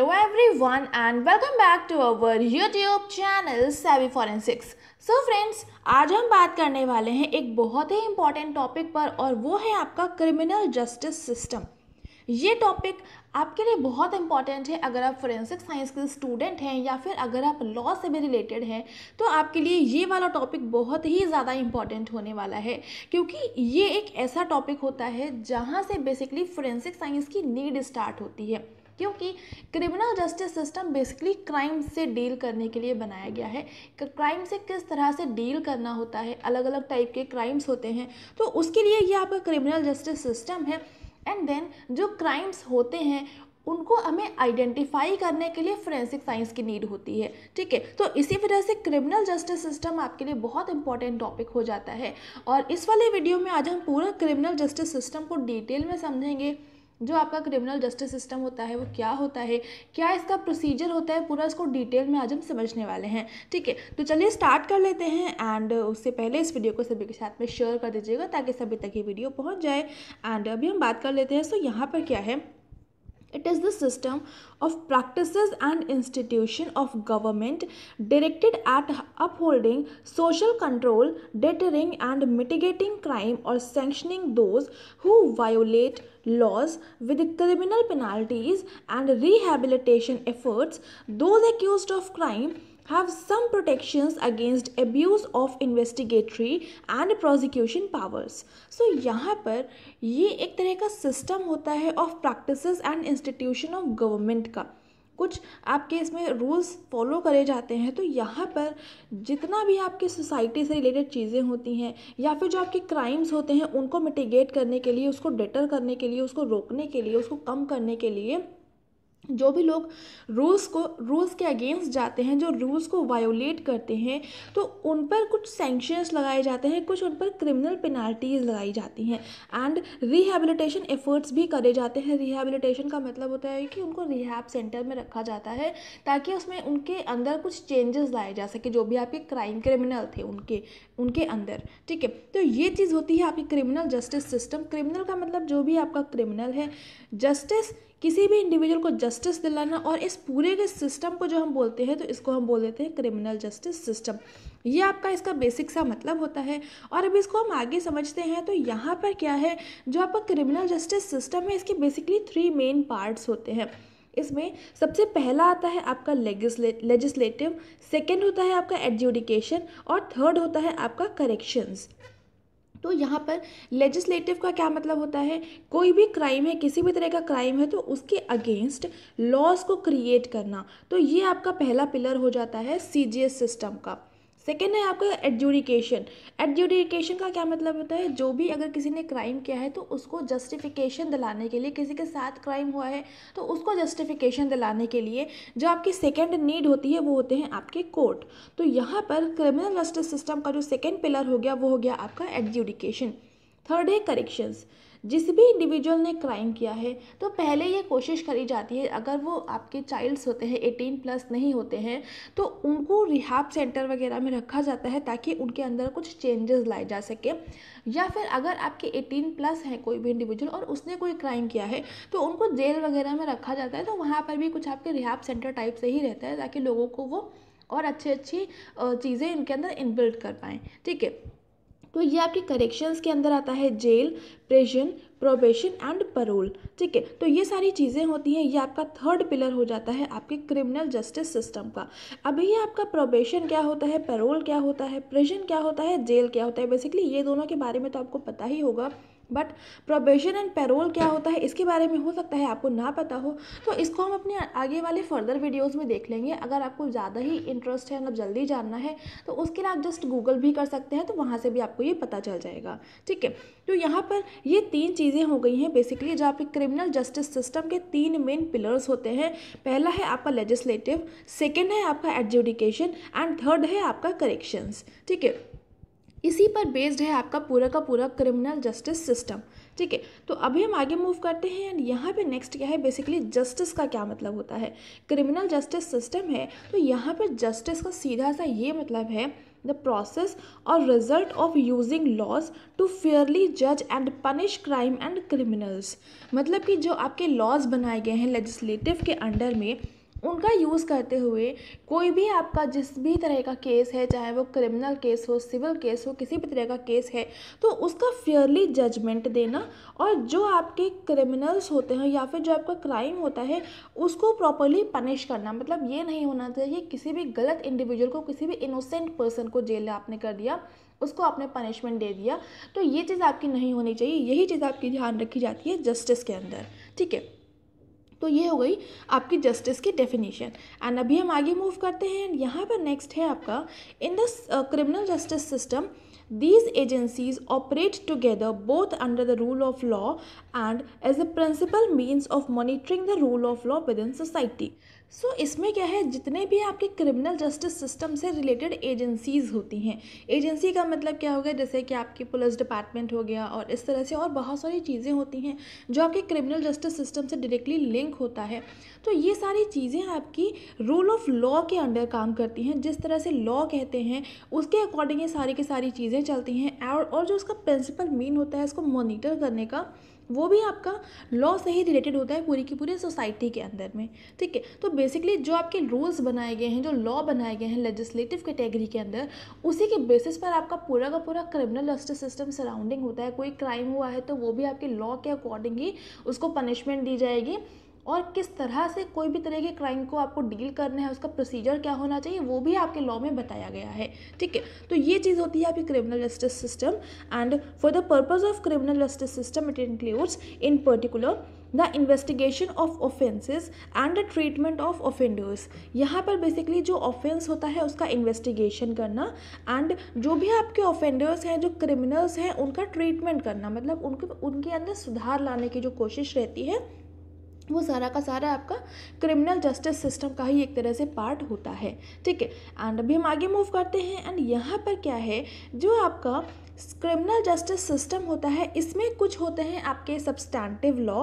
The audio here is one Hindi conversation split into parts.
Every everyone and welcome back to our YouTube channel savvy forensics so friends आज हम बात करने वाले हैं एक बहुत ही इम्पॉर्टेंट टॉपिक पर और वो है आपका क्रिमिनल जस्टिस सिस्टम ये टॉपिक आपके लिए बहुत इंपॉर्टेंट है अगर आप फोरेंसिक साइंस के स्टूडेंट हैं या फिर अगर आप लॉ से भी रिलेटेड हैं तो आपके लिए ये वाला टॉपिक बहुत ही ज़्यादा इम्पॉर्टेंट होने वाला है क्योंकि ये एक ऐसा टॉपिक होता है जहाँ से बेसिकली फोरेंसिक साइंस की नीड स्टार्ट होती है क्योंकि criminal justice system basically crime से डील करने के लिए बनाया गया है क्राइम से किस तरह से डील करना होता है अलग अलग टाइप के क्राइम्स होते हैं तो उसके लिए ये आपका क्रिमिनल जस्टिस सिस्टम है एंड देन जो क्राइम्स होते हैं उनको हमें आइडेंटिफाई करने के लिए फ्रेंसिक साइंस की नीड होती है ठीक है तो इसी वजह से क्रिमिनल जस्टिस सिस्टम आपके लिए बहुत इंपॉर्टेंट टॉपिक हो जाता है और इस वाले वीडियो में आज हम पूरा क्रिमिनल जस्टिस सिस्टम को डिटेल में समझेंगे जो आपका क्रिमिनल जस्टिस सिस्टम होता है वो क्या होता है क्या इसका प्रोसीजर होता है पूरा इसको डिटेल में आज हम समझने वाले हैं ठीक है तो चलिए स्टार्ट कर लेते हैं एंड उससे पहले इस वीडियो को सभी के साथ में शेयर कर दीजिएगा ताकि सभी तक ये वीडियो पहुँच जाए एंड अभी हम बात कर लेते हैं सो यहाँ पर क्या है It is the system of practices and institution of government directed at upholding social control, deterring and mitigating crime or sanctioning those who violate laws with criminal penalties and rehabilitation efforts. Those accused of crime have some protections against abuse of investigatory and prosecution powers. So यहाँ पर ये एक तरह का सिस्टम होता है of practices and institution of government का कुछ आपके इसमें रूल्स फॉलो करे जाते हैं तो यहाँ पर जितना भी आपके सोसाइटी से रिलेटेड चीज़ें होती हैं या फिर जो आपके क्राइम्स होते हैं उनको mitigate करने के लिए उसको डेटर करने के लिए उसको रोकने के लिए उसको कम करने के लिए जो भी लोग रूल्स को रूल्स के अगेंस्ट जाते हैं जो रूल्स को वायोलेट करते हैं तो उन पर कुछ सेंक्शंस लगाए जाते हैं कुछ उन पर क्रिमिनल पेनाल्टीज लगाई जाती हैं एंड रिहेबिलिटेशन एफर्ट्स भी करे जाते हैं रिहेबिलिटेशन का मतलब होता है कि उनको रिहैब सेंटर में रखा जाता है ताकि उसमें उनके अंदर कुछ चेंजेस लाए जा सके जो भी आपके क्राइम क्रिमिनल थे उनके उनके अंदर ठीक है तो ये चीज़ होती है आपकी क्रिमिनल जस्टिस सिस्टम क्रिमिनल का मतलब जो भी आपका क्रिमिनल है जस्टिस किसी भी इंडिविजुअल को जस्टिस दिलाना और इस पूरे के सिस्टम को जो हम बोलते हैं तो इसको हम बोल देते हैं क्रिमिनल जस्टिस सिस्टम ये आपका इसका बेसिक सा मतलब होता है और अब इसको हम आगे समझते हैं तो यहाँ पर क्या है जो आपका क्रिमिनल जस्टिस सिस्टम है इसके बेसिकली थ्री मेन पार्ट्स होते हैं इसमें सबसे पहला आता है आपका लेजिस्लेटिव सेकेंड होता है आपका एडजुडिकेशन और थर्ड होता है आपका करेक्शंस तो यहाँ पर लेजिस्लेटिव का क्या मतलब होता है कोई भी क्राइम है किसी भी तरह का क्राइम है तो उसके अगेंस्ट लॉज को क्रिएट करना तो ये आपका पहला पिलर हो जाता है सी सिस्टम का सेकेंड है आपका एडजुडिकेशन एडजुडिकेशन का क्या मतलब होता है जो भी अगर किसी ने क्राइम किया है तो उसको जस्टिफिकेशन दिलाने के लिए किसी के साथ क्राइम हुआ है तो उसको जस्टिफिकेशन दिलाने के लिए जो आपकी सेकेंड नीड होती है वो होते हैं आपके कोर्ट तो यहाँ पर क्रिमिनल जस्टिस सिस्टम का जो सेकेंड पिलर हो गया वो हो गया आपका एडजुडिकेशन थर्ड है करेक्शंस जिस भी इंडिविजुअल ने क्राइम किया है तो पहले ये कोशिश करी जाती है अगर वो आपके चाइल्ड्स होते हैं एटीन प्लस नहीं होते हैं तो उनको रिहाब सेंटर वगैरह में रखा जाता है ताकि उनके अंदर कुछ चेंजेस लाए जा सके या फिर अगर आपके एटीन प्लस हैं कोई भी इंडिविजुअल और उसने कोई क्राइम किया है तो उनको जेल वगैरह में रखा जाता है तो वहाँ पर भी कुछ आपके रिहाब सेंटर टाइप से ही रहता है ताकि लोगों को वो और अच्छी अच्छी चीज़ें इनके अंदर इनबिल्ट कर पाएँ ठीक है तो ये आपके करेक्शंस के अंदर आता है jail prison probation and parole ठीक है तो ये सारी चीज़ें होती हैं ये आपका थर्ड पिलर हो जाता है आपके क्रिमिनल जस्टिस सिस्टम का अभी ये आपका प्रोबेशन क्या होता है परोल क्या होता है प्रेजन क्या होता है जेल क्या होता है बेसिकली ये दोनों के बारे में तो आपको पता ही होगा बट प्रोबेशन एंड पैरोल क्या होता है इसके बारे में हो सकता है आपको ना पता हो तो इसको हम अपने आगे वाले फर्दर वीडियोज़ में देख लेंगे अगर आपको ज़्यादा ही इंटरेस्ट है मतलब जल्दी जानना है तो उसके लिए आप जस्ट गूगल भी कर सकते हैं तो वहाँ से भी आपको ये पता चल जाएगा ठीक है तो यहाँ पर ये तीन चीज़ें हो गई हैं बेसिकली जहाँ पर क्रिमिनल जस्टिस सिस्टम के तीन मेन पिलर्स होते हैं पहला है आपका लेजिस्लेटिव सेकेंड है आपका एडजुडिकेशन एंड थर्ड है आपका करेक्शंस ठीक है इसी पर बेस्ड है आपका पूरा का पूरा क्रिमिनल जस्टिस सिस्टम ठीक है तो अभी हम आगे मूव करते हैं एंड यहाँ पे नेक्स्ट क्या है बेसिकली जस्टिस का क्या मतलब होता है क्रिमिनल जस्टिस सिस्टम है तो यहाँ पर जस्टिस का सीधा सा ये मतलब है द प्रोसेस और result of using laws to fairly जज and punish crime and criminals मतलब कि जो आपके लॉज बनाए गए हैं लेजिस्लेटिव के अंडर में उनका यूज़ करते हुए कोई भी आपका जिस भी तरह का केस है चाहे वो क्रिमिनल केस हो सिविल केस हो किसी भी तरह का केस है तो उसका फेयरली जजमेंट देना और जो आपके क्रिमिनल्स होते हैं या फिर जो आपका क्राइम होता है उसको प्रॉपरली पनिश करना मतलब ये नहीं होना चाहिए किसी भी गलत इंडिविजुअल को किसी भी इनोसेंट पर्सन को जेल आपने कर दिया उसको आपने पनिशमेंट दे दिया तो ये चीज़ आपकी नहीं होनी चाहिए यही चीज़ आपकी ध्यान रखी जाती है जस्टिस के अंदर ठीक है तो ये हो गई आपकी जस्टिस की डेफिनेशन एंड अभी हम आगे मूव करते हैं एंड यहाँ पर नेक्स्ट है आपका in the criminal justice system these agencies operate together both under the rule of law and as a principal means of monitoring the rule of law within society so so, इसमें क्या है जितने भी आपके क्रिमिनल जस्टिस सिस्टम से रिलेटेड एजेंसीज़ होती हैं एजेंसी का मतलब क्या हो गया जैसे कि आपकी पुलिस डिपार्टमेंट हो गया और इस तरह से और बहुत सारी चीज़ें होती हैं जो आपके क्रिमिनल जस्टिस सिस्टम से डायरेक्टली लिंक होता है तो ये सारी चीज़ें आपकी रूल ऑफ लॉ के अंडर काम करती हैं जिस तरह से लॉ कहते हैं उसके अकॉर्डिंग ये सारी की सारी चीज़ें चलती हैं और, जो उसका प्रिंसिपल मीन होता है इसको मोनिटर करने का वो भी आपका लॉ से ही रिलेटेड होता है पूरी की पूरी सोसाइटी के अंदर में ठीक है तो बेसिकली जो आपके रूल्स बनाए गए हैं जो लॉ बनाए गए हैं लेजिस्लेटिव कैटेगरी के अंदर उसी के बेसिस पर आपका पूरा का पूरा क्रिमिनल जस्टिस सिस्टम सराउंडिंग होता है कोई क्राइम हुआ है तो वो भी आपके लॉ के अकॉर्डिंग ही उसको पनिशमेंट दी जाएगी और किस तरह से कोई भी तरह के क्राइम को आपको डील करना है उसका प्रोसीजर क्या होना चाहिए वो भी आपके लॉ में बताया गया है ठीक है तो ये चीज़ होती है आपकी criminal justice system and for the purpose of criminal justice system it includes in particular the investigation of offences and the treatment of offenders यहाँ पर बेसिकली जो ऑफेंस होता है उसका इन्वेस्टिगेशन करना एंड जो भी आपके ऑफेंडर्स हैं जो क्रिमिनल्स हैं उनका ट्रीटमेंट करना मतलब उनके उनके अंदर सुधार लाने की जो कोशिश रहती है वो सारा का सारा आपका क्रिमिनल जस्टिस सिस्टम का ही एक तरह से पार्ट होता है ठीक है एंड अभी हम आगे मूव करते हैं एंड यहाँ पर क्या है जो आपका क्रिमिनल जस्टिस सिस्टम होता है इसमें कुछ होते हैं आपके सब्सटैंटिव लॉ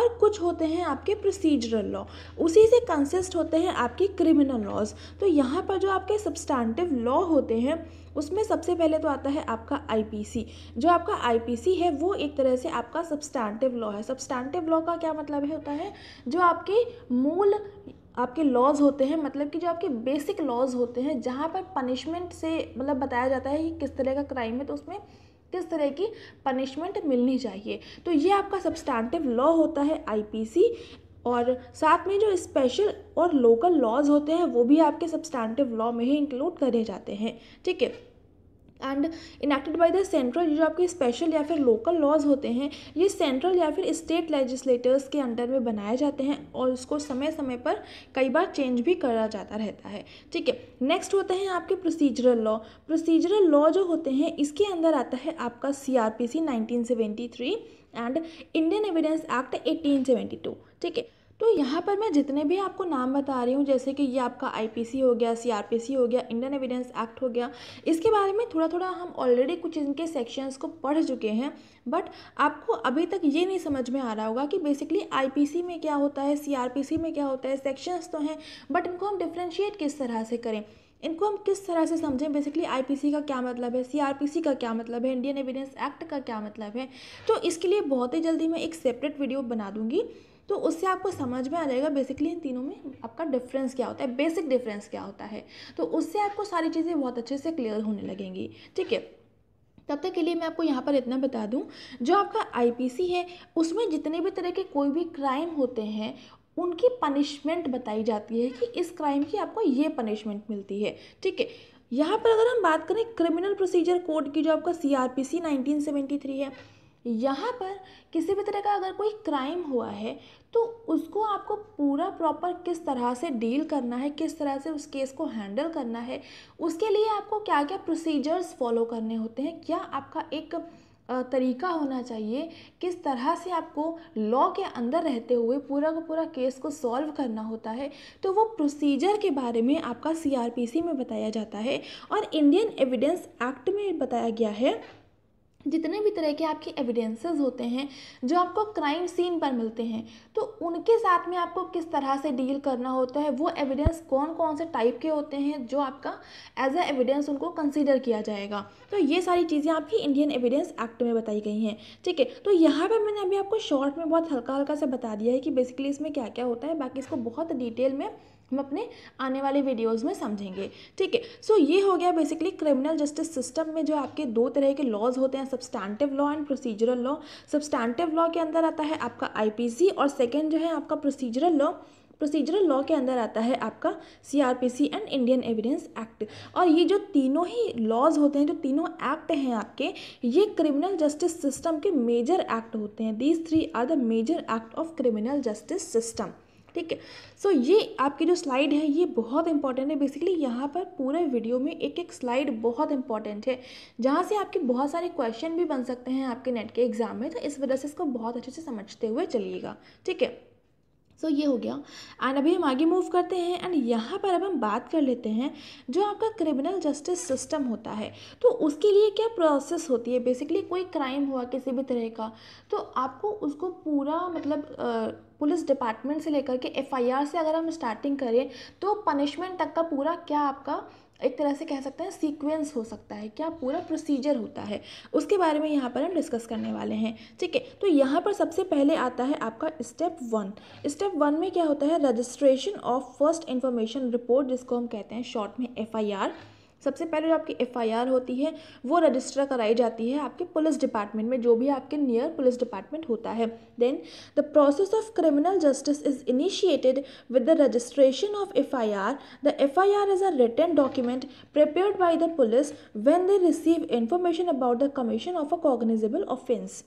और कुछ होते हैं आपके प्रोसीजरल लॉ उसी से कंसिस्ट होते हैं आपके क्रिमिनल लॉज तो यहाँ पर जो आपके सब्सटैंटिव लॉ होते हैं उसमें सबसे पहले तो आता है आपका आईपीसी जो आपका आईपीसी है वो एक तरह से आपका सब्सटैंटिव लॉ है सब्सटैंटिव लॉ का क्या मतलब है होता है जो आपके मूल आपके लॉज होते हैं मतलब कि जो आपके बेसिक लॉज होते हैं जहाँ पर पनिशमेंट से मतलब बताया जाता है कि किस तरह का क्राइम है तो उसमें किस तरह की पनिशमेंट मिलनी चाहिए तो ये आपका सब्सटैंटिव लॉ होता है आईपीसी और साथ में जो स्पेशल और लोकल लॉज होते हैं वो भी आपके सब्सटैंटिव लॉ में ही इंक्लूड करे जाते हैं ठीक है and enacted by the central जो आपके स्पेशल या फिर लोकल लॉज होते हैं ये सेंट्रल या फिर स्टेट लेजिस्लेटर्स के अंडर में बनाए जाते हैं और उसको समय समय पर कई बार चेंज भी करा जाता रहता है ठीक है नेक्स्ट होते हैं आपके प्रोसीजरल लॉ प्रोसीजरल लॉ जो होते हैं इसके अंदर आता है आपका C R P C nineteen seventy three and Indian evidence act eighteen seventy two ठीक है तो यहाँ पर मैं जितने भी आपको नाम बता रही हूँ जैसे कि ये आपका आईपीसी हो गया सीआरपीसी हो गया इंडियन एविडेंस एक्ट हो गया इसके बारे में थोड़ा थोड़ा हम ऑलरेडी कुछ इनके सेक्शंस को पढ़ चुके हैं बट आपको अभी तक ये नहीं समझ में आ रहा होगा कि बेसिकली आईपीसी में क्या होता है सीआरपीसी में क्या होता है सेक्शंस तो हैं बट इनको हम डिफ्रेंशिएट किस तरह से करें इनको हम किस तरह से समझें बेसिकली आईपीसी का क्या मतलब है सीआरपीसी का क्या मतलब है इंडियन एविडेंस एक्ट का क्या मतलब है तो इसके लिए बहुत ही जल्दी मैं एक सेपरेट वीडियो बना दूंगी तो उससे आपको समझ में आ जाएगा बेसिकली इन तीनों में आपका डिफरेंस क्या होता है बेसिक डिफरेंस क्या होता है तो उससे आपको सारी चीज़ें बहुत अच्छे से क्लियर होने लगेंगी ठीक है तब तक के लिए मैं आपको यहाँ पर इतना बता दूँ जो आपका आई है उसमें जितने भी तरह के कोई भी क्राइम होते हैं उनकी पनिशमेंट बताई जाती है कि इस क्राइम की आपको ये पनिशमेंट मिलती है ठीक है यहाँ पर अगर हम बात करें क्रिमिनल प्रोसीजर कोड की जो आपका C R P C nineteen seventy three है यहाँ पर किसी भी तरह का अगर कोई क्राइम हुआ है तो उसको आपको पूरा प्रॉपर किस तरह से डील करना है किस तरह से उस केस को हैंडल करना है उसके लिए आपको क्या क्या प्रोसीजर्स फॉलो करने होते हैं क्या आपका एक तरीका होना चाहिए किस तरह से आपको लॉ के अंदर रहते हुए पूरा का पूरा केस को सॉल्व करना होता है तो वो प्रोसीजर के बारे में आपका सीआरपीसी में बताया जाता है और इंडियन एविडेंस एक्ट में बताया गया है जितने भी तरह के आपके एविडेंसेस होते हैं जो आपको क्राइम सीन पर मिलते हैं तो उनके साथ में आपको किस तरह से डील करना होता है वो एविडेंस कौन कौन से टाइप के होते हैं जो आपका एज अ एविडेंस उनको कंसीडर किया जाएगा तो ये सारी चीज़ें आपकी इंडियन एविडेंस एक्ट में बताई गई हैं ठीक है तो यहाँ पर मैंने अभी आपको शॉर्ट में बहुत हल्का हल्का से बता दिया है कि बेसिकली इसमें क्या क्या होता है बाकी इसको बहुत डिटेल में हम अपने आने वाले वीडियोस में समझेंगे ठीक है सो ये हो गया बेसिकली क्रिमिनल जस्टिस सिस्टम में जो आपके दो तरह के लॉज होते हैं substantive law and procedural law substantive law के अंदर आता है आपका आईपीसी और सेकेंड जो है आपका प्रोसीजरल लॉ प्रोसीजरल लॉ के अंदर आता है आपका CRPC and Indian evidence act और ये जो तीनों ही लॉज होते हैं जो तीनों एक्ट हैं आपके ये क्रिमिनल जस्टिस सिस्टम के मेजर एक्ट होते हैं these three are the major act of criminal justice system ठीक है सो ये आपकी जो स्लाइड है ये बहुत इंपॉर्टेंट है बेसिकली यहाँ पर पूरे वीडियो में एक एक स्लाइड बहुत इंपॉर्टेंट है जहाँ से आपके बहुत सारे क्वेश्चन भी बन सकते हैं आपके नेट के एग्जाम में तो इस वजह से इसको बहुत अच्छे से समझते हुए चलिएगा ठीक है सो so, ये हो गया एंड अभी हम आगे मूव करते हैं एंड यहाँ पर अब हम बात कर लेते हैं जो आपका क्रिमिनल जस्टिस सिस्टम होता है तो उसके लिए क्या प्रोसेस होती है बेसिकली कोई क्राइम हुआ किसी भी तरह का तो आपको उसको पूरा मतलब पुलिस डिपार्टमेंट से लेकर के एफआईआर से अगर हम स्टार्टिंग करें तो पनिशमेंट तक का पूरा क्या आपका एक तरह से कह सकते हैं सीक्वेंस हो सकता है क्या पूरा प्रोसीजर होता है उसके बारे में यहाँ पर हम डिस्कस करने वाले हैं ठीक है तो यहाँ पर सबसे पहले आता है आपका स्टेप वन स्टेप वन में क्या होता है registration of first information report जिसको हम कहते हैं शॉर्ट में एफ आई आर सबसे पहले जो आपकी एफआईआर होती है वो रजिस्टर कराई जाती है आपके पुलिस डिपार्टमेंट में जो भी आपके नियर पुलिस डिपार्टमेंट होता है then the process of criminal justice is initiated with the registration of FIR the FIR is a written document prepared by the police when they receive information about the commission of a cognizable offence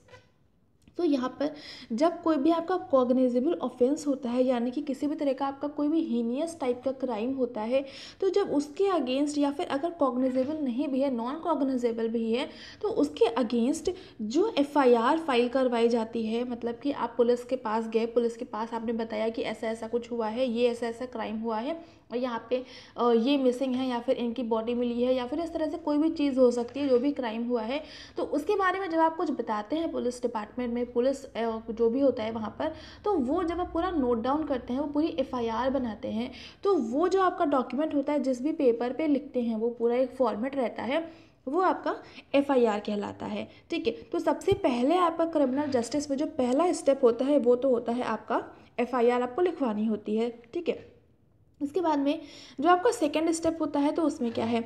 तो यहाँ पर जब कोई भी आपका कॉग्नेजेबल ऑफेंस होता है यानी कि किसी भी तरह का आपका कोई भी हीनियस टाइप का क्राइम होता है तो जब उसके अगेंस्ट या फिर अगर कॉग्नेजेबल नहीं भी है नॉन कॉग्नेजेबल भी है तो उसके अगेंस्ट जो एफआईआर फाइल करवाई जाती है मतलब कि आप पुलिस के पास गए पुलिस के पास आपने बताया कि ऐसा ऐसा कुछ हुआ है ये ऐसा ऐसा क्राइम हुआ है यहाँ पे ये मिसिंग है या फिर इनकी बॉडी मिली है या फिर इस तरह से कोई भी चीज़ हो सकती है जो भी क्राइम हुआ है तो उसके बारे में जब आप कुछ बताते हैं पुलिस डिपार्टमेंट में पुलिस जो भी होता है वहाँ पर तो वो जब आप पूरा नोट डाउन करते हैं वो पूरी एफ़आईआर बनाते हैं तो वो जो आपका डॉक्यूमेंट होता है जिस भी पेपर पर पे लिखते हैं वो पूरा एक फॉर्मेट रहता है वो आपका एफ आई आर कहलाता है ठीक है तो सबसे पहले आपका क्रिमिनल जस्टिस में जो पहला स्टेप होता है वो तो होता है आपका एफ आई आर आपको लिखवानी होती है ठीक है उसके बाद में जो आपका सेकेंड स्टेप होता है तो उसमें क्या है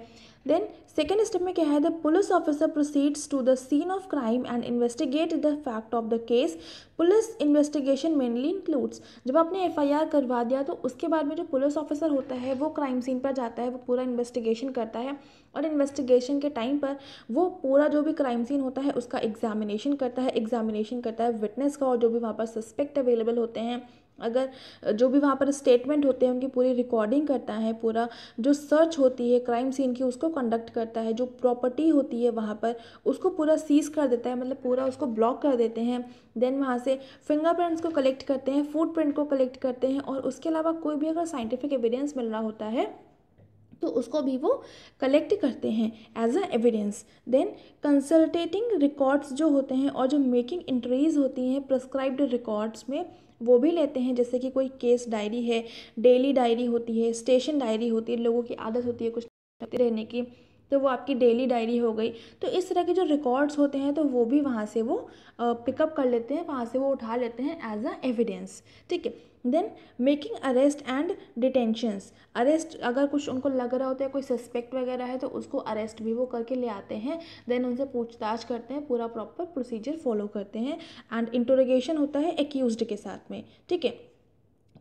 देन सेकेंड स्टेप में क्या है the police officer proceeds to the scene of crime and investigate the fact of the case police investigation mainly includes जब आपने एफआईआर करवा दिया तो उसके बाद में जो पुलिस ऑफिसर होता है वो क्राइम सीन पर जाता है वो पूरा इन्वेस्टिगेशन करता है और इन्वेस्टिगेशन के टाइम पर वो पूरा जो भी क्राइम सीन होता है उसका एग्जामिनेशन करता है एग्जामिनेशन करता है विटनेस का और जो भी वहाँ पर सस्पेक्ट अवेलेबल होते हैं अगर जो भी वहाँ पर स्टेटमेंट होते हैं उनकी पूरी रिकॉर्डिंग करता है पूरा जो सर्च होती है क्राइम सीन की उसको कंडक्ट करता है जो प्रॉपर्टी होती है वहाँ पर उसको पूरा सीज कर देता है मतलब पूरा उसको ब्लॉक कर देते हैं देन वहाँ से फिंगरप्रिंट्स को कलेक्ट करते हैं फुटप्रिंट को कलेक्ट करते हैं और उसके अलावा कोई भी अगर साइंटिफिक एविडेंस मिल रहा होता है तो उसको भी वो कलेक्ट करते हैं as a evidence then consulting records जो होते हैं और जो मेकिंग एंट्रीज होती हैं प्रस्क्राइब्ड रिकॉर्ड्स में वो भी लेते हैं जैसे कि कोई केस डायरी है डेली डायरी होती है स्टेशन डायरी होती है लोगों की आदत होती है कुछ रहने की तो वो आपकी डेली डायरी हो गई तो इस तरह के जो रिकॉर्ड्स होते हैं तो वो भी वहाँ से वो पिकअप कर लेते हैं वहाँ से वो उठा लेते हैं एज अ एविडेंस ठीक है then making arrest and detentions arrest अगर कुछ उनको लग रहा होता है कोई सस्पेक्ट वगैरह है तो उसको अरेस्ट भी वो करके ले आते हैं देन उनसे पूछताछ करते हैं पूरा प्रॉपर प्रोसीजर फॉलो करते हैं एंड इंटोरोगेशन होता है एक्यूज के साथ में ठीक है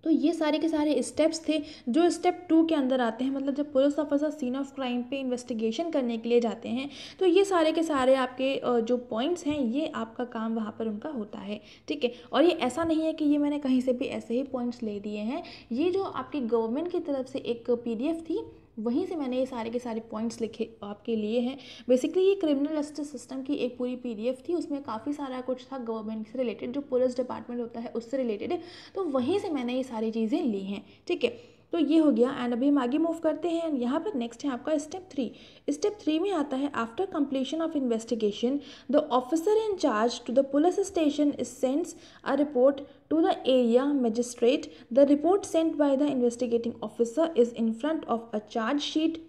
तो ये सारे के सारे स्टेप्स थे जो स्टेप टू के अंदर आते हैं मतलब जब police officer scene of crime पे इन्वेस्टिगेशन करने के लिए जाते हैं तो ये सारे के सारे आपके जो पॉइंट्स हैं ये आपका काम वहाँ पर उनका होता है ठीक है और ये ऐसा नहीं है कि ये मैंने कहीं से भी ऐसे ही पॉइंट्स ले दिए हैं ये जो आपकी गवर्नमेंट की तरफ से एक पी थी वहीं से मैंने ये सारे के सारे पॉइंट्स लिखे आपके लिए हैं बेसिकली ये क्रिमिनल जस्टिस सिस्टम की एक पूरी पीडीएफ थी उसमें काफ़ी सारा कुछ था गवर्नमेंट से रिलेटेड जो पुलिस डिपार्टमेंट होता है उससे रिलेटेड तो वहीं से मैंने ये सारी चीज़ें ली हैं ठीक है तो ये हो गया एंड अभी हम आगे मूव करते हैं एंड यहाँ पर नेक्स्ट है आपका स्टेप थ्री स्टेप थ्री में आता है after completion of investigation the officer in charge to the police station is sends a report to the area magistrate the report send by the investigating officer is in front of a charge sheet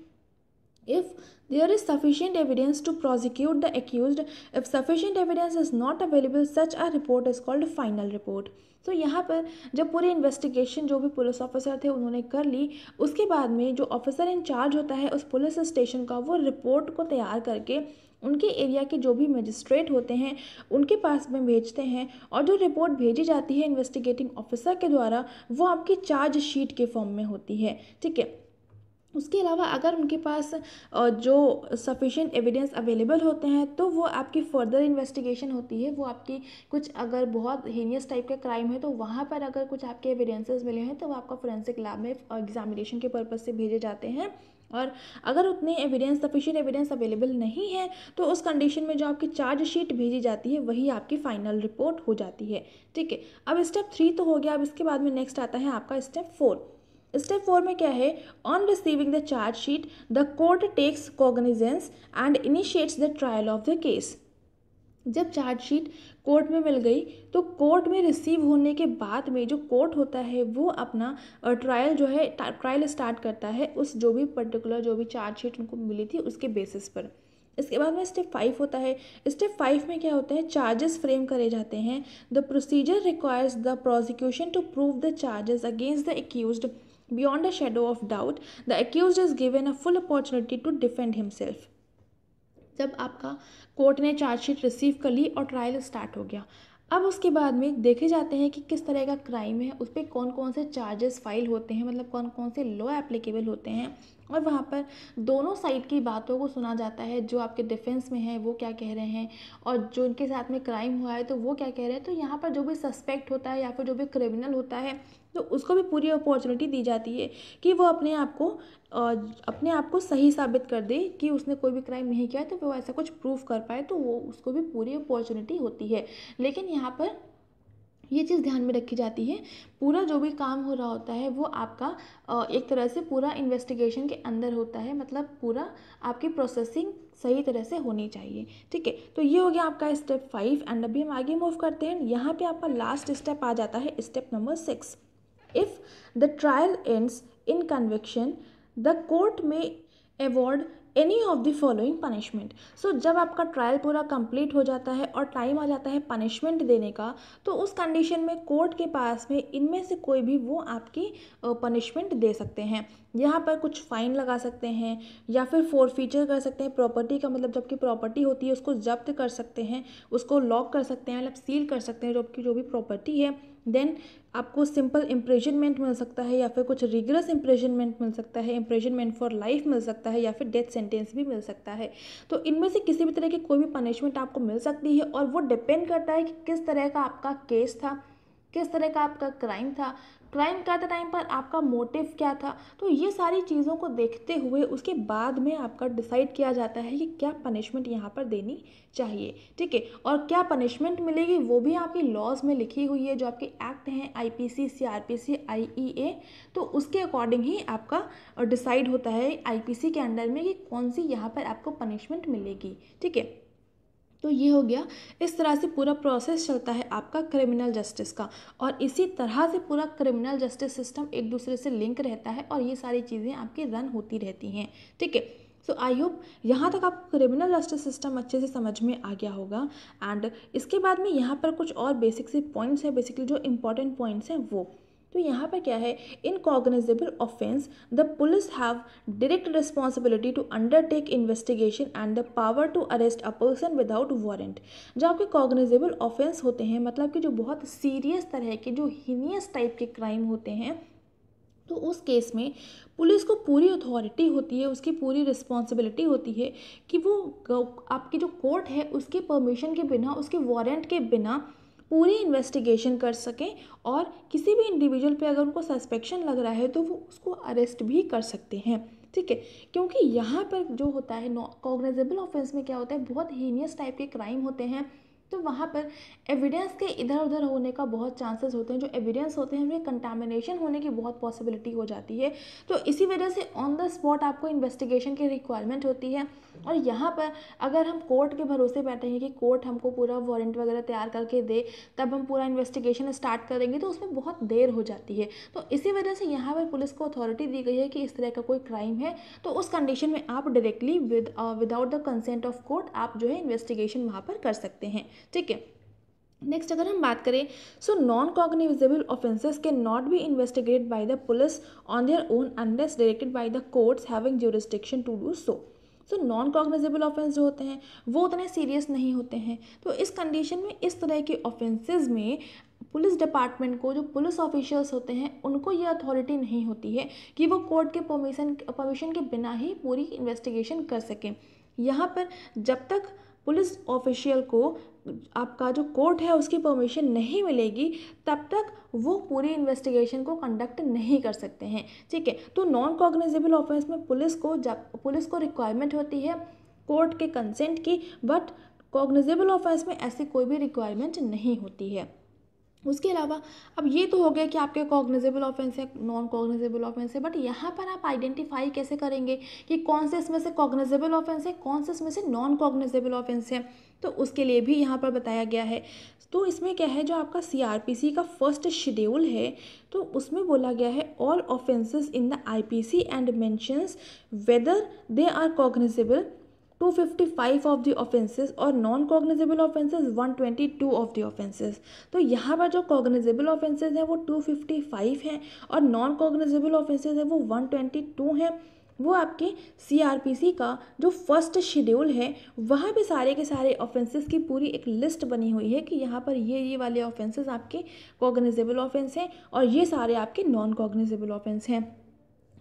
if there is sufficient evidence to prosecute the accused if sufficient evidence is not available such a report is called final report तो so, यहाँ पर जब पूरी इन्वेस्टिगेशन जो भी पुलिस ऑफिसर थे उन्होंने कर ली उसके बाद में जो ऑफिसर इंचार्ज होता है उस पुलिस स्टेशन का वो रिपोर्ट को तैयार करके उनके एरिया के जो भी मजिस्ट्रेट होते हैं उनके पास में भेजते हैं और जो रिपोर्ट भेजी जाती है इन्वेस्टिगेटिंग ऑफिसर के द्वारा वो आपकी चार्ज शीट के फॉर्म में होती है ठीक है उसके अलावा अगर उनके पास जो सफिशेंट एविडेंस अवेलेबल होते हैं तो वो आपकी फ़र्दर इन्वेस्टिगेशन होती है वो आपकी कुछ अगर बहुत हीनियस टाइप का क्राइम है तो वहाँ पर अगर कुछ आपके एविडेंसेस मिले हैं तो वो आपका फोरेंसिक लैब में एग्जामिनेशन के पर्पज़ से भेजे जाते हैं और अगर उतने एविडेंस सफिशियंट एविडेंस अवेलेबल नहीं है तो उस कंडीशन में जो आपकी चार्ज शीट भेजी जाती है वही आपकी फाइनल रिपोर्ट हो जाती है ठीक है अब स्टेप थ्री तो हो गया अब इसके बाद में नेक्स्ट आता है आपका स्टेप फोर स्टेप फोर में क्या है on receiving the charge sheet the court takes cognizance and initiates the trial of the case जब चार्जशीट कोर्ट में मिल गई तो कोर्ट में रिसीव होने के बाद में जो कोर्ट होता है वो अपना ट्रायल जो है ट्रायल स्टार्ट करता है उस जो भी पर्टिकुलर जो भी चार्जशीट उनको मिली थी उसके बेसिस पर इसके बाद में स्टेप फाइव होता है स्टेप फाइव में क्या होता है चार्जेस फ्रेम करे जाते हैं the procedure requires the prosecution to prove the charges against the accused Beyond a shadow of doubt, the accused is given a full opportunity to defend himself. जब आपका कोर्ट ने चार्जशीट रिसीव कर ली और ट्रायल स्टार्ट हो गया अब उसके बाद में देखे जाते हैं कि किस तरह का क्राइम है उस पर कौन कौन से चार्जेस फाइल होते हैं मतलब कौन कौन से लॉ एप्लीकेबल होते हैं और वहाँ पर दोनों साइड की बातों को सुना जाता है जो आपके डिफेंस में है वो क्या कह रहे हैं और जो उनके साथ में क्राइम हुआ है तो वो क्या कह रहे हैं तो यहाँ पर जो भी सस्पेक्ट होता है या फिर जो भी क्रिमिनल होता है तो उसको भी पूरी अपॉर्चुनिटी दी जाती है कि वो अपने आप को अपने आप को सही साबित कर दे कि उसने कोई भी क्राइम नहीं किया तो वो ऐसा कुछ प्रूफ कर पाए तो वो उसको भी पूरी अपॉर्चुनिटी होती है लेकिन यहाँ पर ये चीज़ ध्यान में रखी जाती है पूरा जो भी काम हो रहा होता है वो आपका एक तरह से पूरा इन्वेस्टिगेशन के अंदर होता है मतलब पूरा आपकी प्रोसेसिंग सही तरह से होनी चाहिए ठीक है तो ये हो गया आपका स्टेप फाइव एंड अभी हम आगे मूव करते हैं यहाँ पे आपका लास्ट स्टेप आ जाता है step number six if the trial ends in conviction the court में award any of the following punishment so जब आपका ट्रायल पूरा कंप्लीट हो जाता है और टाइम आ जाता है पनिशमेंट देने का तो उस कंडीशन में कोर्ट के पास में इनमें से कोई भी वो आपकी पनिशमेंट दे सकते हैं यहाँ पर कुछ फ़ाइन लगा सकते हैं या फिर फोर फीचर कर सकते हैं प्रॉपर्टी का मतलब जबकि प्रॉपर्टी होती है उसको जब्त कर सकते हैं उसको लॉक कर सकते हैं मतलब सील कर सकते हैं जबकि जो भी प्रॉपर्टी है देन आपको सिंपल इम्प्रेजनमेंट मिल सकता है या फिर कुछ रिगरस इम्प्रेजनमेंट मिल सकता है इम्प्रेजनमेंट फॉर लाइफ मिल सकता है या फिर डेथ सेंटेंस भी मिल सकता है तो इनमें से किसी भी तरह की कोई भी पनिशमेंट आपको मिल सकती है और वो डिपेंड करता है कि किस तरह का आपका केस था किस तरह का आपका क्राइम था क्राइम करते टाइम पर आपका मोटिव क्या था तो ये सारी चीज़ों को देखते हुए उसके बाद में आपका डिसाइड किया जाता है कि क्या पनिशमेंट यहाँ पर देनी चाहिए ठीक है और क्या पनिशमेंट मिलेगी वो भी आपकी लॉज में लिखी हुई है जो आपके एक्ट हैं आईपीसी सीआरपीसी आईईए तो उसके अकॉर्डिंग ही आपका डिसाइड होता है आईपीसी के अंडर में कि कौन सी यहाँ पर आपको पनिशमेंट मिलेगी ठीक है तो ये हो गया इस तरह से पूरा प्रोसेस चलता है आपका क्रिमिनल जस्टिस का और इसी तरह से पूरा क्रिमिनल जस्टिस सिस्टम एक दूसरे से लिंक रहता है और ये सारी चीज़ें आपकी रन होती रहती हैं ठीक है सो आई होप यहाँ तक आपको क्रिमिनल जस्टिस सिस्टम अच्छे से समझ में आ गया होगा एंड इसके बाद में यहाँ पर कुछ और बेसिक से पॉइंट्स हैं बेसिकली जो इंपॉर्टेंट पॉइंट्स हैं वो तो यहाँ पर क्या है in cognizable offence the police have direct responsibility to undertake investigation and the power to arrest a person without warrant जो आपके कॉग्निजेबल ऑफेंस होते हैं मतलब कि जो बहुत सीरियस तरह के जो हीनियस टाइप के क्राइम होते हैं तो उस केस में पुलिस को पूरी अथॉरिटी होती है उसकी पूरी रिस्पॉन्सिबिलिटी होती है कि वो आपकी जो कोर्ट है उसके परमिशन के बिना उसके वारंट के बिना पूरी इन्वेस्टिगेशन कर सकें और किसी भी इंडिविजुअल पे अगर उनको सस्पेक्शन लग रहा है तो वो उसको अरेस्ट भी कर सकते हैं ठीक है क्योंकि यहाँ पर जो होता है कॉग्नाइजेबल ऑफेंस में क्या होता है बहुत हीनियस टाइप के क्राइम होते हैं तो वहाँ पर एविडेंस के इधर उधर होने का बहुत चांसेस होते हैं जो एविडेंस होते हैं उनमें कंटामिनेशन होने की बहुत पॉसिबिलिटी हो जाती है तो इसी वजह से ऑन द स्पॉट आपको इन्वेस्टिगेशन की रिक्वायरमेंट होती है और यहाँ पर अगर हम कोर्ट के भरोसे बैठे हैं कि कोर्ट हमको पूरा वारंट वगैरह तैयार करके दे तब हम पूरा इन्वेस्टिगेशन स्टार्ट करेंगे तो उसमें बहुत देर हो जाती है तो इसी वजह से यहाँ पर पुलिस को अथॉरिटी दी गई है कि इस तरह का कोई क्राइम है तो उस कंडीशन में आप directly with without the consent of court आप जो है इन्वेस्टिगेशन वहाँ पर कर सकते हैं ठीक है नेक्स्ट अगर हम बात करें सो नॉन कॉग्निविजेबल ऑफेंसेस के not be investigated by the police on their own unless directed by the courts having jurisdiction to do so so non cognizable offence जो होते हैं वो उतने सीरियस नहीं होते हैं तो इस कंडीशन में इस तरह के ऑफेंसेज में पुलिस डिपार्टमेंट को जो पुलिस ऑफिशियल्स होते हैं उनको ये अथॉरिटी नहीं होती है कि वो कोर्ट के परमिशन परमिशन के बिना ही पूरी इन्वेस्टिगेशन कर सकें यहाँ पर जब तक पुलिस ऑफिशियल को आपका जो कोर्ट है उसकी परमिशन नहीं मिलेगी तब तक वो पूरी इन्वेस्टिगेशन को कंडक्ट नहीं कर सकते हैं ठीक है तो नॉन कॉग्निजेबल ऑफेंस में पुलिस को जब पुलिस को रिक्वायरमेंट होती है कोर्ट के कंसेंट की बट कॉग्निजेबल ऑफेंस में ऐसी कोई भी रिक्वायरमेंट नहीं होती है उसके अलावा अब ये तो हो गया कि आपके कॉग्निजेबल ऑफेंस है नॉन कॉग्निजेबल ऑफेंस है बट यहाँ पर आप आइडेंटिफाई कैसे करेंगे कि कौन से इसमें से कॉग्निजेबल ऑफेंस है कौन से इसमें से नॉन कॉग्निजेबल ऑफेंस है तो उसके लिए भी यहाँ पर बताया गया है तो इसमें क्या है जो आपका सी का फर्स्ट शेड्यूल है तो उसमें बोला गया है all offences in the I P C and mentions whether they are cognizable two fifty five of the offences और non cognizable twenty two of the offences तो यहाँ पर जो कॉग्निजेबल ऑफेंसेज हैं वो टू फिफ्टी फ़ाइव हैं और नॉन कॉग्निजेबल ऑफेंसेज हैं वो वन ट्वेंटी टू हैं वो आपके सी का जो फर्स्ट शेड्यूल है वहाँ पे सारे के सारे ऑफेंसेस की पूरी एक लिस्ट बनी हुई है कि यहाँ पर ये ये वाले ऑफेंसेस आपके कॉग्निजेबल ऑफेंस हैं और ये सारे आपके नॉन कॉग्निजेबल ऑफेंस हैं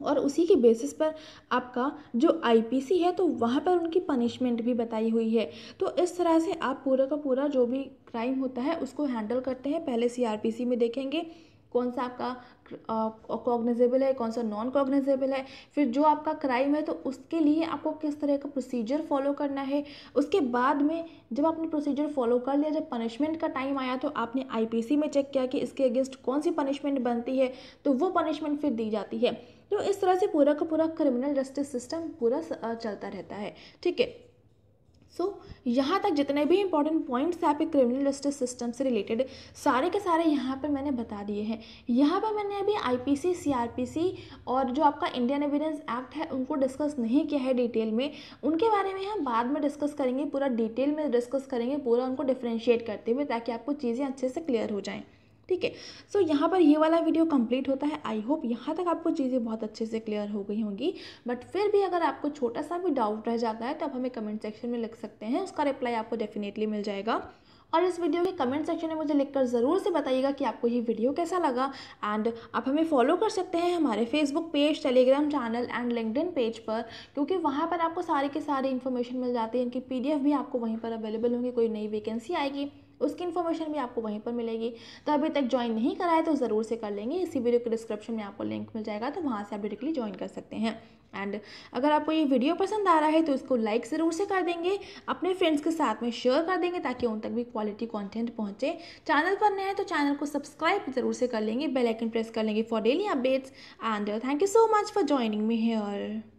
और उसी के बेसिस पर आपका जो आईपीसी है तो वहाँ पर उनकी पनिशमेंट भी बताई हुई है तो इस तरह से आप पूरा का पूरा जो भी क्राइम होता है उसको हैंडल करते हैं पहले सीआरपीसी में देखेंगे कौन सा आपका कॉग्निजेबल है कौन सा नॉन कॉग्निजेबल है फिर जो आपका क्राइम है तो उसके लिए आपको किस तरह का प्रोसीजर फॉलो करना है उसके बाद में जब आपने प्रोसीजर फॉलो कर लिया जब पनिशमेंट का टाइम आया तो आपने आईपीसी में चेक किया कि इसके अगेंस्ट कौन सी पनिशमेंट बनती है तो वो पनिशमेंट फिर दी जाती है तो इस तरह से पूरा का पूरा क्रिमिनल जस्टिस सिस्टम पूरा चलता रहता है ठीक है सो so, यहाँ तक जितने भी इंपॉर्टेंट पॉइंट्स हैं आपके क्रिमिनल जस्टिस सिस्टम से रिलेटेड सारे के सारे यहाँ पर मैंने बता दिए हैं यहाँ पर मैंने अभी आईपीसी सीआरपीसी और जो आपका इंडियन एविडेंस एक्ट है उनको डिस्कस नहीं किया है डिटेल में उनके बारे में हम बाद में डिस्कस करेंगे पूरा डिटेल में डिस्कस करेंगे पूरा उनको डिफ्रेंशिएट करते हुए ताकि आपको चीज़ें अच्छे से क्लियर हो जाएँ ठीक है सो यहाँ पर ये वाला वीडियो कंप्लीट होता है आई होप यहाँ तक आपको चीज़ें बहुत अच्छे से क्लियर हो गई होंगी बट फिर भी अगर आपको छोटा सा भी डाउट रह जाता है तो आप हमें कमेंट सेक्शन में लिख सकते हैं उसका रिप्लाई आपको डेफिनेटली मिल जाएगा और इस वीडियो के कमेंट सेक्शन में मुझे लिखकर ज़रूर से बताइएगा कि आपको ये वीडियो कैसा लगा एंड आप हमें फॉलो कर सकते हैं हमारे Facebook page Telegram channel and LinkedIn page पर क्योंकि वहाँ पर आपको सारी के सारी इन्फॉर्मेशन मिल जाती है इनकी पीडीएफ भी आपको वहीं पर अवेलेबल होंगी कोई नई वैकेंसी आएगी उसकी इन्फॉर्मेशन भी आपको वहीं पर मिलेगी तो अभी तक ज्वाइन नहीं करा है तो ज़रूर से कर लेंगे इसी वीडियो के डिस्क्रिप्शन में आपको लिंक मिल जाएगा तो वहाँ से आप डायरेक्टली ज्वाइन कर सकते हैं एंड अगर आपको ये वीडियो पसंद आ रहा है तो इसको लाइक ज़रूर से कर देंगे अपने फ्रेंड्स के साथ में शेयर कर देंगे ताकि उन तक भी क्वालिटी कॉन्टेंट पहुँचे चैनल पर नए हैं तो चैनल को सब्सक्राइब ज़रूर से कर लेंगे बेलाइकन प्रेस कर लेंगे for daily updates and thank you so much for joining me hair